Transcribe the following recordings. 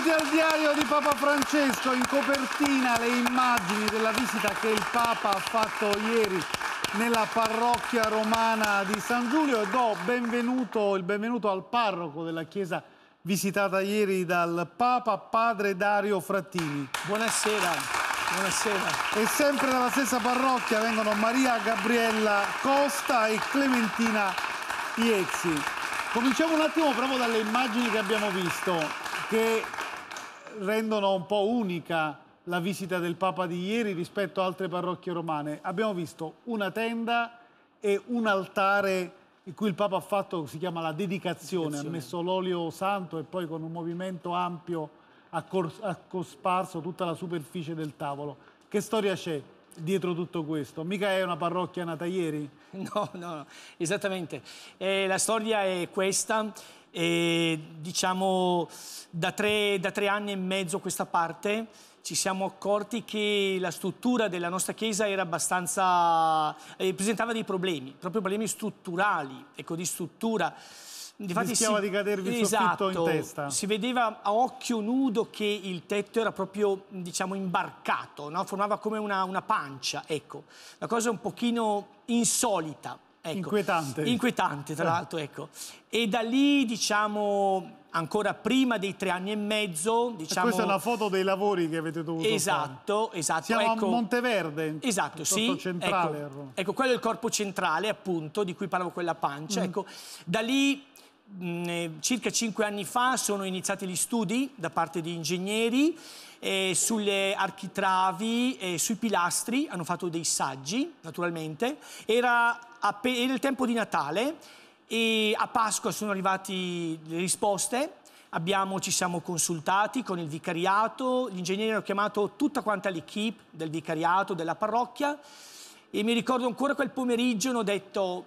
Benvenuti al diario di Papa Francesco, in copertina le immagini della visita che il Papa ha fatto ieri nella parrocchia romana di San Giulio e do benvenuto, il benvenuto al parroco della chiesa visitata ieri dal Papa, padre Dario Frattini. Buonasera. Buonasera. E sempre dalla stessa parrocchia vengono Maria Gabriella Costa e Clementina Iezzi. Cominciamo un attimo proprio dalle immagini che abbiamo visto, che rendono un po' unica la visita del Papa di ieri rispetto a altre parrocchie romane. Abbiamo visto una tenda e un altare in cui il Papa ha fatto, si chiama la dedicazione, dedicazione. ha messo l'olio santo e poi con un movimento ampio ha, ha cosparso tutta la superficie del tavolo. Che storia c'è? dietro tutto questo? Mica è una parrocchia nata ieri? No, no, no. esattamente. Eh, la storia è questa e diciamo da tre, da tre anni e mezzo a questa parte ci siamo accorti che la struttura della nostra chiesa era abbastanza eh, presentava dei problemi, proprio problemi strutturali, ecco di struttura. Infatti rischiava si, di cadervi il esatto, soffitto in esatto. testa. Si vedeva a occhio nudo che il tetto era proprio, diciamo, imbarcato, no? formava come una, una pancia, ecco. La cosa un pochino insolita, Ecco. Inquietante. Inquietante, tra l'altro, ecco. E da lì, diciamo, ancora prima dei tre anni e mezzo, diciamo... E questa è la foto dei lavori che avete dovuto esatto, fare. Esatto, esatto Siamo ecco, a Monteverde, esatto, sì, centrale. Ecco, ecco, quello è il corpo centrale, appunto, di cui parlavo quella pancia. Mm. Ecco, da lì, mh, mm, eh, circa cinque anni fa, sono iniziati gli studi da parte di ingegneri eh, sulle architravi, eh, sui pilastri, hanno fatto dei saggi, naturalmente. Era, a, era il tempo di Natale e a Pasqua sono arrivate le risposte Abbiamo, ci siamo consultati con il vicariato, gli ingegneri hanno chiamato tutta quanta l'equipe del vicariato, della parrocchia e mi ricordo ancora quel pomeriggio hanno detto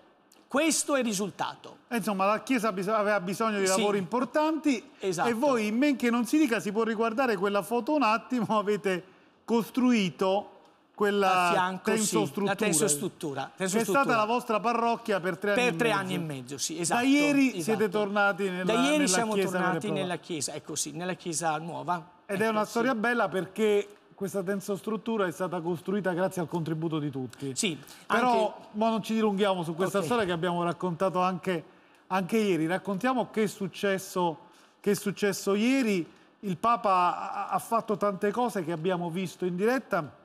questo è il risultato. Eh, insomma, la Chiesa aveva bisogno di lavori importanti esatto. e voi, in men che non si dica, si può riguardare quella foto un attimo, avete costruito quella fianco, tensostruttura. Sì, tensostruttura, tensostruttura. Che è stata la vostra parrocchia per tre per anni e mezzo. Per tre anni e mezzo, sì, esatto. Da ieri esatto. siete tornati nella, da ieri nella siamo tornati nella Chiesa, ecco sì, nella Chiesa nuova. Ed ecco è una ecco, storia sì. bella perché questa tensostruttura è stata costruita grazie al contributo di tutti. Sì, però anche... ma non ci dilunghiamo su questa okay. storia che abbiamo raccontato anche, anche ieri. Raccontiamo che è, successo, che è successo ieri. Il Papa ha fatto tante cose che abbiamo visto in diretta,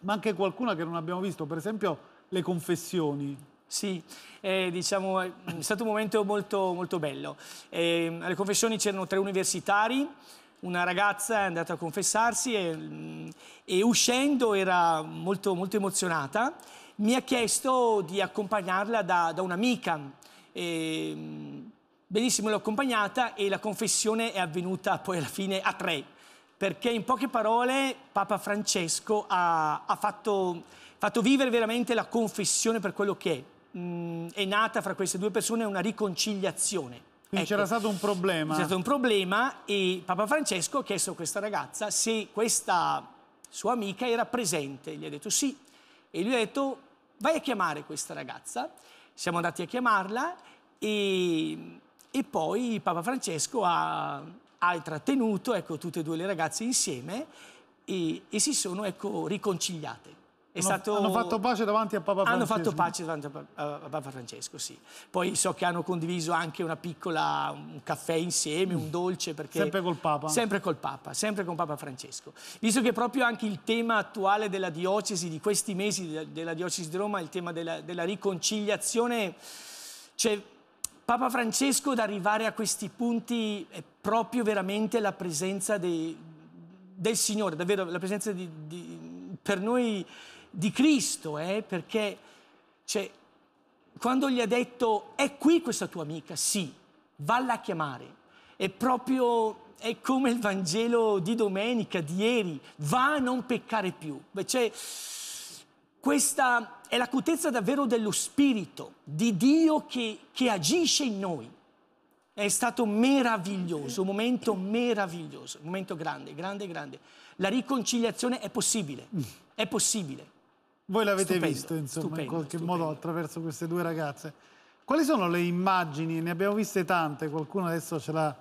ma anche qualcuna che non abbiamo visto, per esempio le confessioni. Sì, eh, diciamo, è stato un momento molto, molto bello. Eh, alle confessioni c'erano tre universitari, una ragazza è andata a confessarsi e, mm, e uscendo era molto, molto, emozionata, mi ha chiesto di accompagnarla da, da un'amica. Mm, benissimo, l'ho accompagnata e la confessione è avvenuta poi alla fine a tre, perché in poche parole Papa Francesco ha, ha fatto, fatto, vivere veramente la confessione per quello che è. Mm, è nata fra queste due persone una riconciliazione. Quindi ecco, c'era stato un problema. C'è stato un problema e Papa Francesco ha chiesto a questa ragazza se questa sua amica era presente. Gli ha detto sì. E lui ha detto vai a chiamare questa ragazza. Siamo andati a chiamarla e, e poi Papa Francesco ha, ha intrattenuto ecco, tutte e due le ragazze insieme e, e si sono ecco, riconciliate. È hanno, stato... hanno fatto pace davanti a Papa Francesco. Hanno fatto pace davanti eh, a, Papa Francesco, sì. Poi so che hanno condiviso anche una piccola, un caffè insieme, mm. un dolce. Perché... Sempre col Papa? Sempre col Papa, sempre con Papa Francesco. Visto che proprio anche il tema attuale della diocesi, di questi mesi della diocesi di Roma, il tema della, della riconciliazione, cioè Papa Francesco ad arrivare a questi punti è proprio veramente la presenza dei, del Signore, davvero la presenza di, di, per noi di Cristo, eh, perché cioè, quando gli ha detto è qui questa tua amica, sì, valla a chiamare, è proprio è come il Vangelo di domenica, di ieri, va a non peccare più. Beh, cioè, questa è l'acutezza davvero dello Spirito, di Dio che, che agisce in noi. È stato meraviglioso, un momento meraviglioso, un momento grande, grande, grande. La riconciliazione è possibile, è possibile. Voi l'avete stupendo, visto, insomma, stupendo, in qualche stupendo. modo attraverso queste due ragazze. Quali sono le immagini? Ne abbiamo viste tante, qualcuno adesso ce l'ha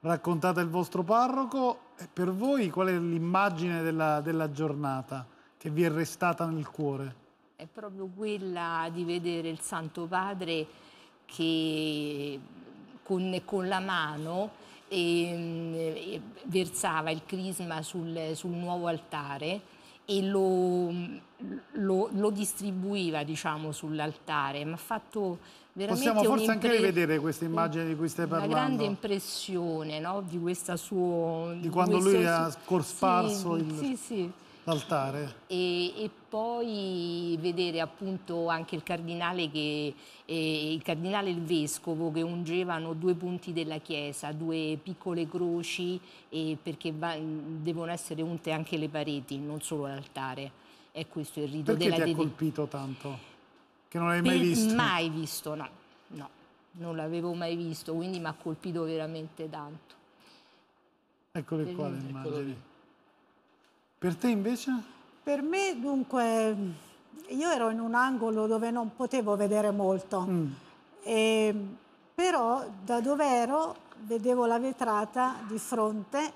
raccontata il vostro parroco. per voi qual è l'immagine della, della giornata che vi è restata nel cuore? È proprio quella di vedere il Santo Padre che con, con la mano e, ehm, e versava il crisma sul, sul nuovo altare e lo, lo, lo distribuiva diciamo, sull'altare, ma ha fatto veramente Possiamo forse anche rivedere questa immagine di cui stai parlando. Una grande impressione no? di questo suo... Di quando lui ha scorso sì, il... Sì, sì l'altare. E, e, poi vedere appunto anche il cardinale, che, eh, il cardinale e il vescovo che ungevano due punti della chiesa, due piccole croci, eh, perché va, devono essere unte anche le pareti, non solo l'altare. È questo il rito perché della dedica. Perché ti ha colpito tanto? Che non l'hai mai visto? Mai visto, no. no non l'avevo mai visto, quindi mi ha colpito veramente tanto. Eccole qua le immagini. Per te invece? Per me dunque io ero in un angolo dove non potevo vedere molto, mm. e, ehm, però da dove ero vedevo la vetrata di fronte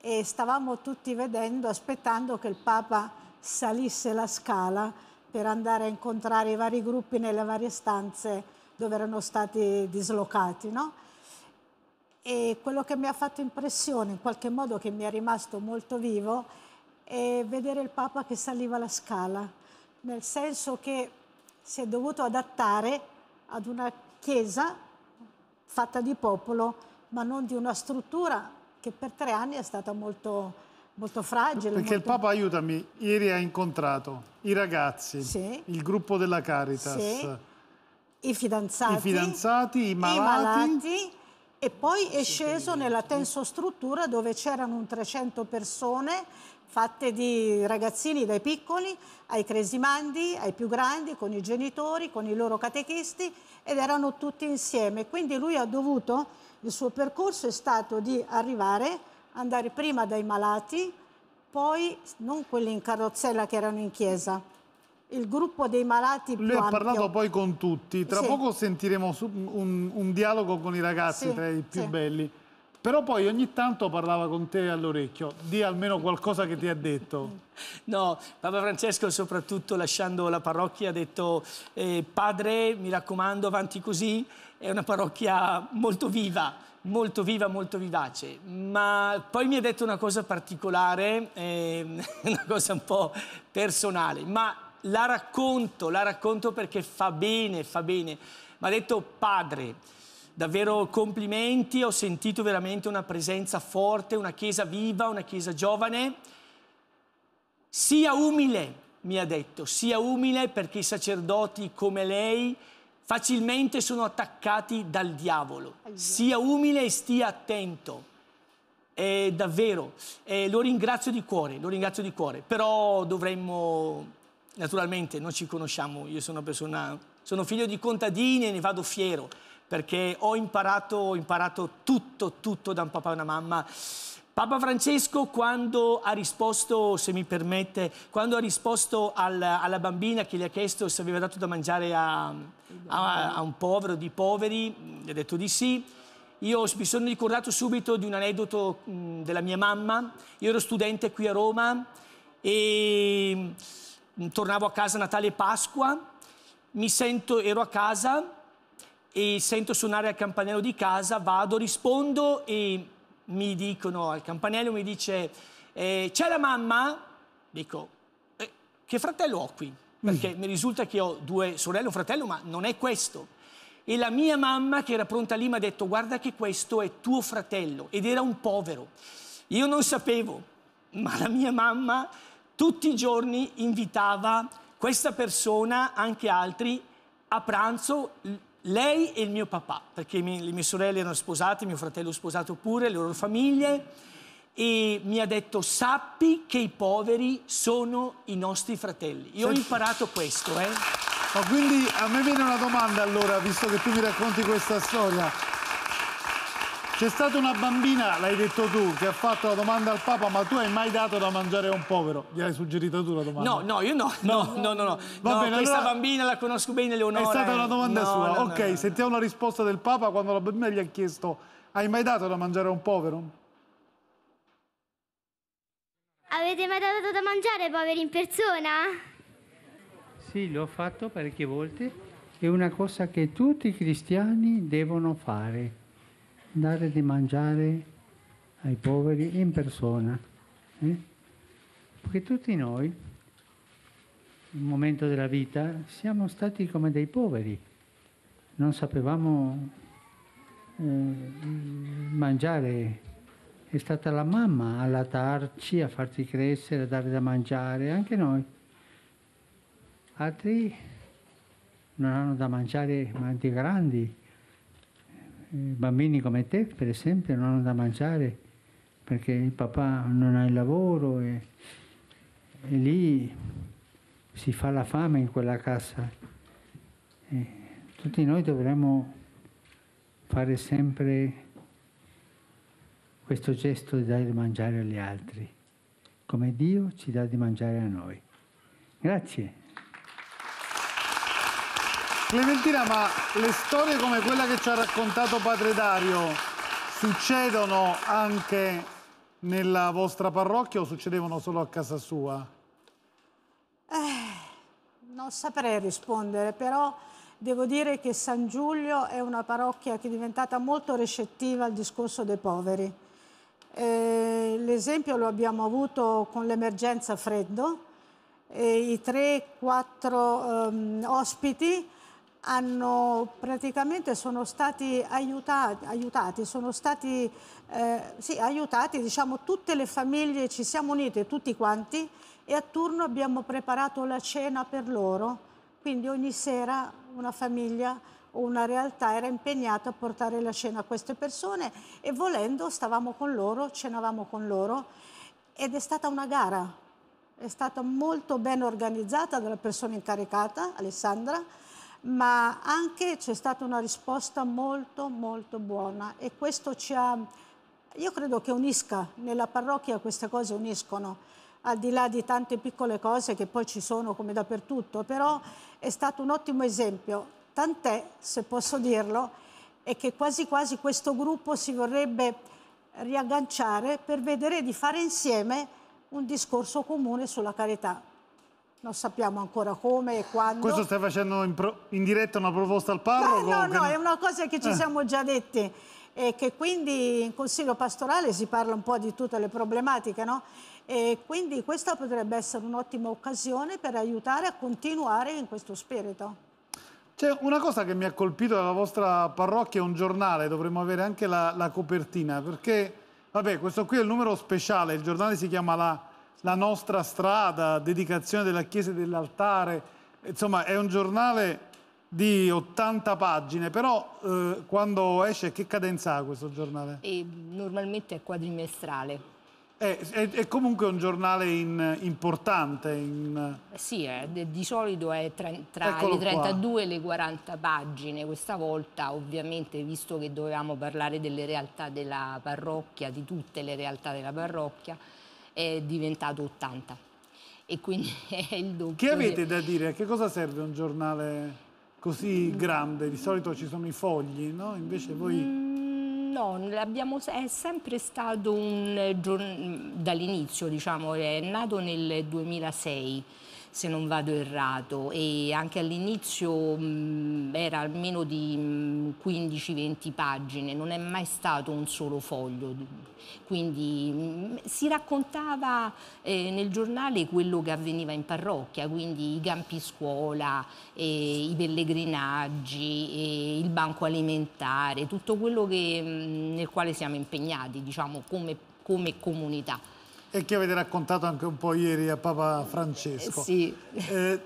e stavamo tutti vedendo, aspettando che il Papa salisse la scala per andare a incontrare i vari gruppi nelle varie stanze dove erano stati dislocati. No? E quello che mi ha fatto impressione, in qualche modo che mi è rimasto molto vivo, e vedere il Papa che saliva la scala, nel senso che si è dovuto adattare ad una chiesa fatta di popolo, ma non di una struttura che per tre anni è stata molto, molto fragile. Perché molto... il Papa, aiutami, ieri ha incontrato i ragazzi, sì. il gruppo della Caritas, sì. i fidanzati, i, fidanzati, i malati, i malati e poi è sceso nella tensostruttura dove c'erano un 300 persone fatte di ragazzini dai piccoli ai cresimandi, ai più grandi, con i genitori, con i loro catechisti ed erano tutti insieme. Quindi lui ha dovuto, il suo percorso è stato di arrivare, andare prima dai malati, poi non quelli in carrozzella che erano in chiesa, il gruppo dei malati Lui più Lui ha parlato poi con tutti, tra sì. poco sentiremo un, un, dialogo con i ragazzi sì, tra i più sì. belli. Però poi ogni tanto parlava con te all'orecchio, di almeno qualcosa che ti ha detto. No, Papa Francesco soprattutto lasciando la parrocchia ha detto eh, padre mi raccomando avanti così, è una parrocchia molto viva, molto viva, molto vivace. Ma poi mi ha detto una cosa particolare, eh, una cosa un po' personale, ma la racconto, la racconto perché fa bene, fa bene. Mi ha detto padre Davvero complimenti, ho sentito veramente una presenza forte, una chiesa viva, una chiesa giovane. Sia umile, mi ha detto, sia umile perché i sacerdoti come lei facilmente sono attaccati dal diavolo. Sia umile e stia attento. È davvero, eh, lo ringrazio di cuore, lo ringrazio di cuore, però dovremmo, naturalmente non ci conosciamo, io sono una persona, sono figlio di contadini e ne vado fiero, perché ho imparato, ho imparato tutto, tutto da un papà e una mamma. Papa Francesco quando ha risposto, se mi permette, quando ha risposto al, alla bambina che gli ha chiesto se aveva dato da mangiare a, a, a un povero di poveri, gli ha detto di sì. Io mi sono ricordato subito di un aneddoto mh, della mia mamma. Io ero studente qui a Roma e mh, tornavo a casa Natale e Pasqua. Mi sento, ero a casa e sento suonare al campanello di casa, vado, rispondo e mi dicono al campanello, mi dice eh, c'è la mamma? Dico eh, che fratello ho qui? Perché mm. mi risulta che ho due sorelle e un fratello, ma non è questo. E la mia mamma che era pronta lì mi ha detto guarda che questo è tuo fratello ed era un povero. Io non sapevo, ma la mia mamma tutti i giorni invitava questa persona, anche altri, a pranzo lei e il mio papà, perché mie, le mie sorelle erano sposate, mio fratello sposato pure, le loro famiglie, e mi ha detto sappi che i poveri sono i nostri fratelli. Io Senti. ho imparato questo, eh. Ma quindi a me viene una domanda allora, visto che tu mi racconti questa storia. C'è stata una bambina, l'hai detto tu, che ha fatto la domanda al Papa, ma tu hai mai dato da mangiare a un povero? Gli hai suggerito tu la domanda? No, no, io no, no, no, no, no. Va no, bene, questa allora... bambina la conosco bene, Leonora. È stata eh. una domanda no, sua. No, ok, sentiamo la risposta del Papa quando la bambina gli ha chiesto hai mai dato da mangiare a un povero? Avete mai dato da mangiare ai poveri in persona? Sì, l'ho fatto parecchie volte. È una cosa che tutti i cristiani devono fare dare di mangiare ai poveri in persona. Eh? Perché tutti noi, nel momento della vita, siamo stati come dei poveri, non sapevamo eh, mangiare. È stata la mamma a latarci, a farci crescere, a dare da mangiare, anche noi. Altri non hanno da mangiare, ma anche grandi eh, bambini come te, per esempio, non hanno da mangiare perché il papà non ha il lavoro e, e lì si fa la fame in quella casa. E tutti noi dovremmo fare sempre questo gesto di dare da mangiare agli altri, come Dio ci dà di mangiare a noi. Grazie. Clementina, ma le storie come quella che ci ha raccontato Padre Dario succedono anche nella vostra parrocchia o succedevano solo a casa sua? Eh, non saprei rispondere, però devo dire che San Giulio è una parrocchia che è diventata molto recettiva al discorso dei poveri. Eh, l'esempio lo abbiamo avuto con l'emergenza freddo, eh, i 3-4 ehm, ospiti hanno praticamente sono stati aiutati, aiutati sono stati eh, sì, aiutati, diciamo tutte le famiglie ci siamo unite tutti quanti e a turno abbiamo preparato la cena per loro, quindi ogni sera una famiglia o una realtà era impegnata a portare la cena a queste persone e volendo stavamo con loro, cenavamo con loro ed è stata una gara, è stata molto ben organizzata dalla persona incaricata, Alessandra, ma anche c'è stata una risposta molto molto buona e questo ci ha, io credo che unisca, nella parrocchia queste cose uniscono, al di là di tante piccole cose che poi ci sono come dappertutto, però è stato un ottimo esempio, tant'è, se posso dirlo, è che quasi quasi questo gruppo si vorrebbe riagganciare per vedere di fare insieme un discorso comune sulla carità. Non sappiamo ancora come e quando. Questo stai facendo in, pro... in diretta una proposta al parroco? No, no, no, è una cosa che ci eh. siamo già dette e che quindi in consiglio pastorale si parla un po' di tutte le problematiche, no? E quindi questa potrebbe essere un'ottima occasione per aiutare a continuare in questo spirito. C'è una cosa che mi ha colpito della vostra parrocchia, è un giornale, dovremmo avere anche la, la copertina, perché, vabbè, questo qui è il numero speciale, il giornale si chiama La la nostra strada, dedicazione della chiesa e dell'altare, insomma è un giornale di 80 pagine, però eh, quando esce che cadenza ha questo giornale? E normalmente è quadrimestrale. È, è, è comunque un giornale in, importante. In... Eh sì, eh, di solito è tra, tra le 32 qua. e le 40 pagine, questa volta ovviamente visto che dovevamo parlare delle realtà della parrocchia, di tutte le realtà della parrocchia, è diventato 80 e quindi è il doppio. Che avete da dire? A che cosa serve un giornale così grande? Di solito ci sono i fogli, no? Invece voi... Mm, no, è sempre stato un giorno dall'inizio, diciamo, è nato nel 2006 se non vado errato e anche all'inizio mm, era almeno di 15-20 mm, pagine, non è mai stato un solo foglio, quindi mh, mm, si raccontava eh, nel giornale quello che avveniva in parrocchia, quindi i campi scuola, eh, i pellegrinaggi, eh, il banco alimentare, tutto quello che, mh, nel quale siamo impegnati diciamo, come, come comunità e che avete raccontato anche un po' ieri a Papa Francesco. Sì. Eh,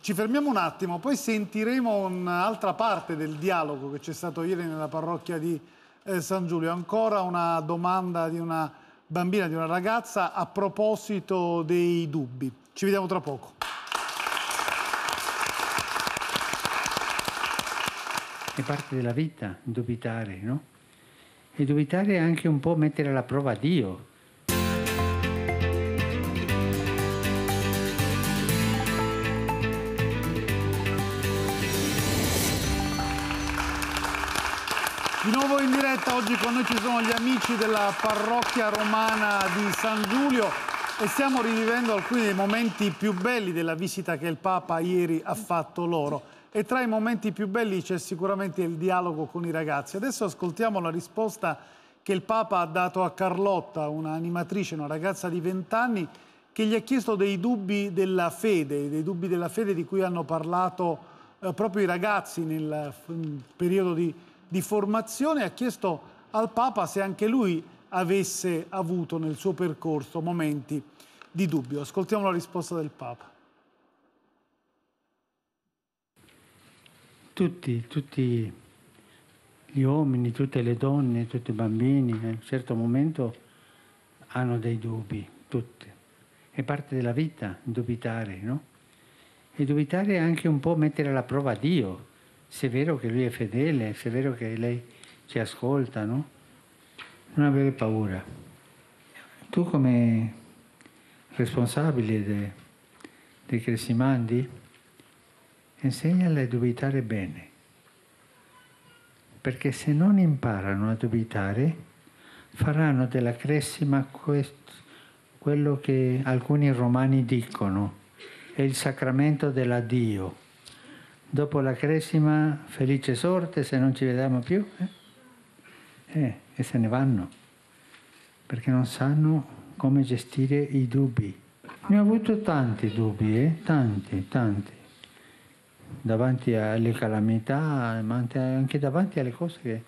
ci fermiamo un attimo, poi sentiremo un'altra parte del dialogo che c'è stato ieri nella parrocchia di eh, San Giulio. Ancora una domanda di una bambina, di una ragazza a proposito dei dubbi. Ci vediamo tra poco. È parte della vita dubitare, no? E dubitare è anche un po' mettere alla prova Dio, Di nuovo in diretta oggi con noi ci sono gli amici della parrocchia romana di San Giulio e stiamo rivivendo alcuni dei momenti più belli della visita che il Papa ieri ha fatto loro. E tra i momenti più belli c'è sicuramente il dialogo con i ragazzi. Adesso ascoltiamo la risposta che il Papa ha dato a Carlotta, un'animatrice, una ragazza di 20 anni, che gli ha chiesto dei dubbi della fede, dei dubbi della fede di cui hanno parlato eh, proprio i ragazzi nel, nel periodo di di formazione, ha chiesto al Papa se anche lui avesse avuto nel suo percorso momenti di dubbio. Ascoltiamo la risposta del Papa. Tutti, tutti gli uomini, tutte le donne, tutti i bambini, a un certo momento hanno dei dubbi, tutti. È parte della vita dubitare, no? E dubitare è anche un po' mettere alla prova Dio, se è vero che lui è fedele, se è vero che lei ci ascolta, no? Non avere paura. Tu come responsabile dei crescimandi, insegnale a dubitare bene, perché se non imparano a dubitare, faranno della cresima questo, quello che alcuni romani dicono, è il sacramento della Dio dopo la cresima felice sorte se non ci vediamo più. Eh? Eh, e se ne vanno, perché non sanno come gestire i dubbi. Ne ho avuto tanti dubbi, eh? tanti, tanti, davanti alle calamità, ma anche davanti alle cose che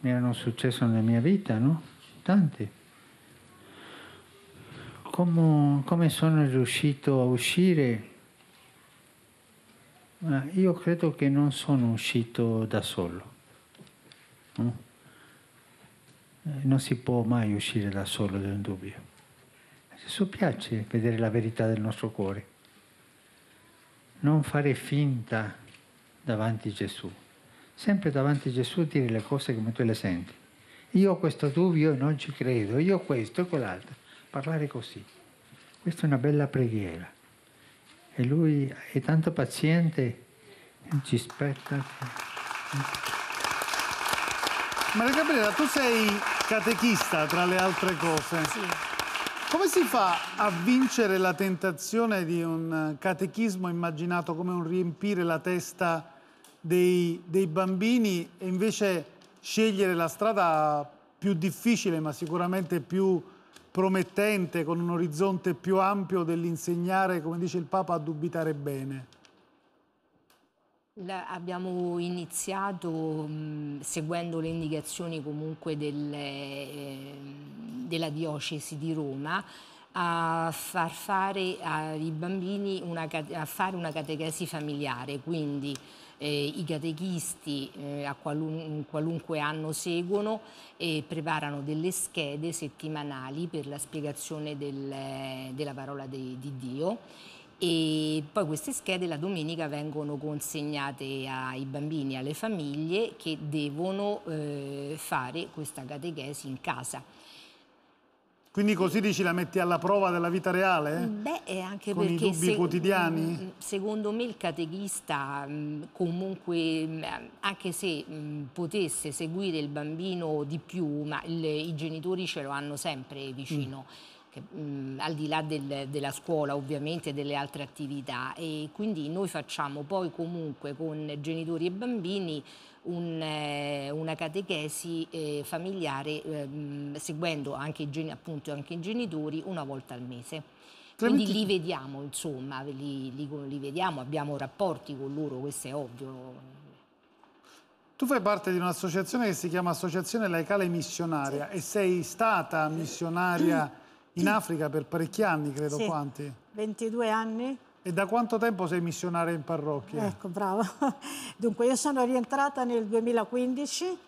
mi erano successe nella mia vita, no? Tanti. Come, come sono riuscito a uscire ma io credo che non sono uscito da solo. No? Eh, non si può mai uscire da solo da un dubbio. Gesù piace vedere la verità del nostro cuore. Non fare finta davanti a Gesù. Sempre davanti a Gesù dire le cose come tu le senti. Io ho questo dubbio e non ci credo, io ho questo e quell'altro. Parlare così. Questa è una bella preghiera e lui è tanto paziente, ci spetta. Maria Gabriella, tu sei catechista tra le altre cose. Sì. Come si fa a vincere la tentazione di un catechismo immaginato come un riempire la testa dei, dei bambini e invece scegliere la strada più difficile ma sicuramente più promettente, con un orizzonte più ampio dell'insegnare, come dice il Papa, a dubitare bene? Abbiamo iniziato mh, mm, seguendo le indicazioni comunque del, eh, della diocesi di Roma a far fare ai bambini una, a fare una catechesi familiare, quindi eh, i catechisti eh, a qualun, qualunque anno seguono e preparano delle schede settimanali per la spiegazione del, della parola de, di Dio e poi queste schede la domenica vengono consegnate ai bambini, alle famiglie che devono eh, fare questa catechesi in casa. Quindi così dici la metti alla prova della vita reale? Beh, anche Con perché... Con i dubbi se, quotidiani? Mm, mm, secondo me il catechista mm, comunque, anche se potesse seguire il bambino di più, ma il, i genitori ce lo hanno sempre vicino. Mm. Che, mh, al di là del, della scuola ovviamente e delle altre attività e quindi noi facciamo poi comunque con genitori e bambini un, eh, una catechesi eh, familiare ehm, seguendo anche i, appunto, anche i genitori una volta al mese. Quindi li vediamo, insomma, li, li, li, vediamo, abbiamo rapporti con loro, questo è ovvio. Tu fai parte di un'associazione che si chiama Associazione Laicale Missionaria sì. e sei stata missionaria in Africa per parecchi anni, credo sì. quanti? 22 anni e da quanto tempo sei missionaria in parrocchia? Ecco, bravo. Dunque, io sono rientrata nel 2015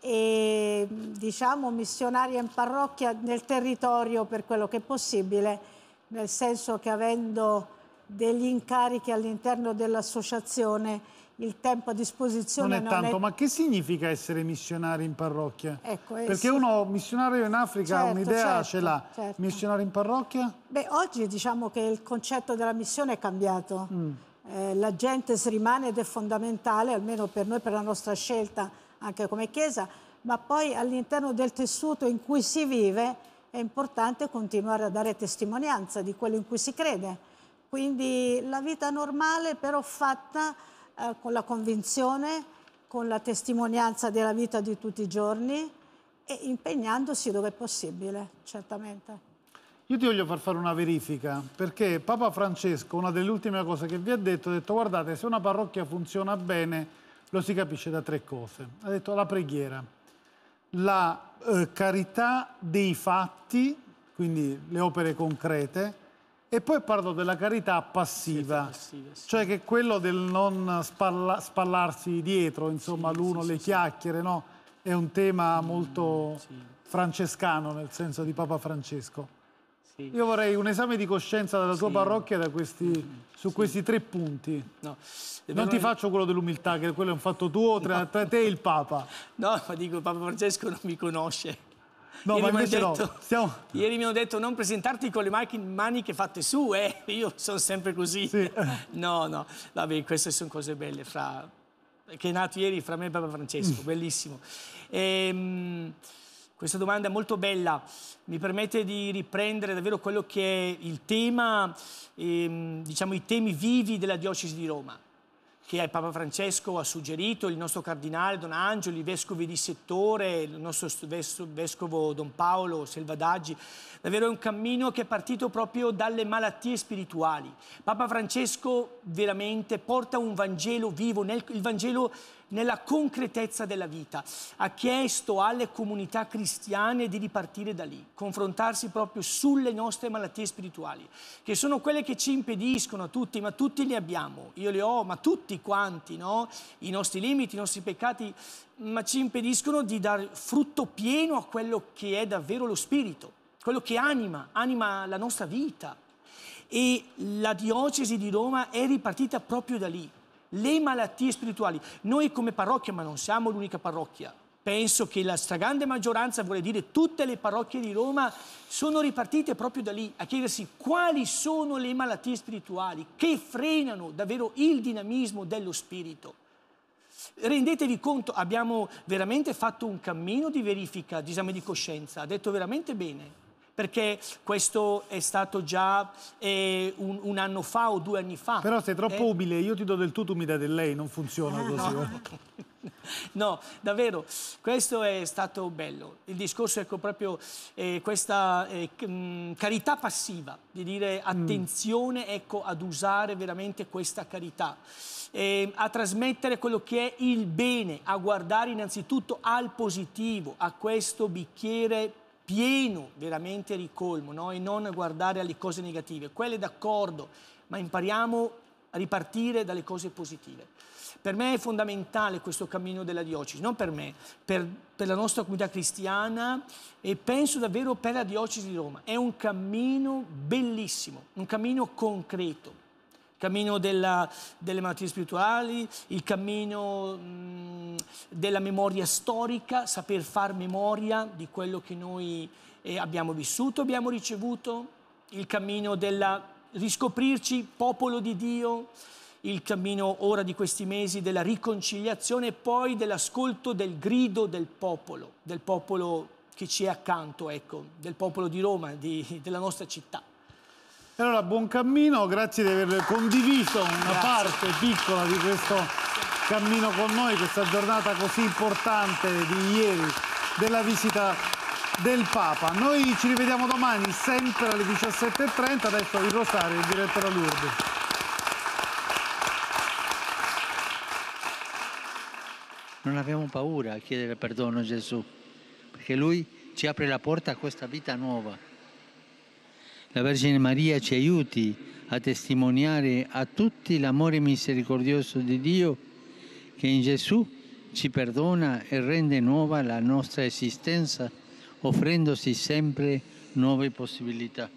e diciamo missionaria in parrocchia nel territorio per quello che è possibile, nel senso che avendo degli incarichi all'interno dell'associazione il tempo a disposizione non è non tanto, è... ma che significa essere missionari in parrocchia? Ecco, Perché sì. uno missionario in Africa certo, un'idea certo, ce l'ha, certo. missionario in parrocchia? Beh, oggi diciamo che il concetto della missione è cambiato. Mm. Eh, la gente rimane ed è fondamentale, almeno per noi, per la nostra scelta anche come Chiesa, ma poi all'interno del tessuto in cui si vive è importante continuare a dare testimonianza di quello in cui si crede. Quindi la vita normale però fatta eh, con la convinzione, con la testimonianza della vita di tutti i giorni e impegnandosi dove è possibile, certamente. Io ti voglio far fare una verifica, perché Papa Francesco, una delle ultime cose che vi ha detto, ha detto guardate, se una parrocchia funziona bene, lo si capisce da tre cose. Ha detto la preghiera, la eh, carità dei fatti, quindi le opere concrete, e poi parlo della carità passiva, passiva sì. cioè che quello del non spalla spallarsi dietro, insomma, sì, l'uno, sì, le chiacchiere, no? È un tema mm, molto francescano, nel senso di Papa Francesco. Io vorrei un esame di coscienza dalla tua parrocchia da questi, mm, su questi tre punti. No. Non ti faccio quello dell'umiltà, che quello è un fatto tuo, tra, tra te e il Papa. No, ma dico, Papa Francesco non mi conosce No, ieri ma invece detto, no. Stiamo... Ieri mi hanno detto non presentarti con le maniche fatte su, eh. Io sono sempre così. Sì. No, no. Vabbè, queste sono cose belle fra... Che è nato ieri fra me e Papa Francesco. Mm. Bellissimo. Ehm... Questa domanda è molto bella, mi permette di riprendere davvero quello che è il tema, ehm, diciamo i temi vivi della diocesi di Roma che il Papa Francesco ha suggerito, il nostro cardinale Don Angelo, i vescovi di settore, il nostro vescovo Don Paolo Selvadaggi. Davvero è un cammino che è partito proprio dalle malattie spirituali. Papa Francesco veramente porta un Vangelo vivo, nel, il Vangelo nella concretezza della vita. Ha chiesto alle comunità cristiane di ripartire da lì, confrontarsi proprio sulle nostre malattie spirituali, che sono quelle che ci impediscono a tutti, ma tutti li abbiamo, io li ho, ma tutti quanti, no? I nostri limiti, i nostri peccati, ma ci impediscono di dar frutto pieno a quello che è davvero lo spirito, quello che anima, anima la nostra vita. E la diocesi di Roma è ripartita proprio da lì, le malattie spirituali. Noi come parrocchia, ma non siamo l'unica parrocchia, penso che la stragrande maggioranza, vuole dire tutte le parrocchie di Roma, sono ripartite proprio da lì a chiedersi quali sono le malattie spirituali che frenano davvero il dinamismo dello spirito. Rendetevi conto, abbiamo veramente fatto un cammino di verifica di esame di coscienza, ha detto veramente bene perché questo è stato già eh, un, un, anno fa o due anni fa. Però sei troppo eh? ubile, io ti do del tu, tu mi dai del lei, non funziona così. No. Oh. no, davvero, questo è stato bello. Il discorso è ecco, proprio eh, questa mh, eh, mm, carità passiva, di dire mm. attenzione ecco, ad usare veramente questa carità, ehm, a trasmettere quello che è il bene, a guardare innanzitutto al positivo, a questo bicchiere pieno, veramente ricolmo, no? e non guardare alle cose negative. Quelle d'accordo, ma impariamo a ripartire dalle cose positive. Per me è fondamentale questo cammino della diocesi, non per me, per, per la nostra comunità cristiana e penso davvero per la diocesi di Roma. È un cammino bellissimo, un cammino concreto cammino della, delle malattie spirituali, il cammino mh, della memoria storica, saper far memoria di quello che noi eh, abbiamo vissuto, abbiamo ricevuto, il cammino della riscoprirci popolo di Dio, il cammino ora di questi mesi della riconciliazione e poi dell'ascolto del grido del popolo, del popolo che ci è accanto, ecco, del popolo di Roma, di, della nostra città. E allora buon cammino, grazie di aver condiviso una grazie. parte piccola di questo cammino con noi, questa giornata così importante di ieri della visita del Papa. Noi ci rivediamo domani sempre alle 17.30, adesso il Rosario, il direttore Lourdes. Non abbiamo paura a chiedere perdono a Gesù, perché Lui ci apre la porta a questa vita nuova. La Vergine Maria ci aiuti a testimoniare a tutti l'amore misericordioso di Dio che in Gesù ci perdona e rende nuova la nostra esistenza, offrendosi sempre nuove possibilità.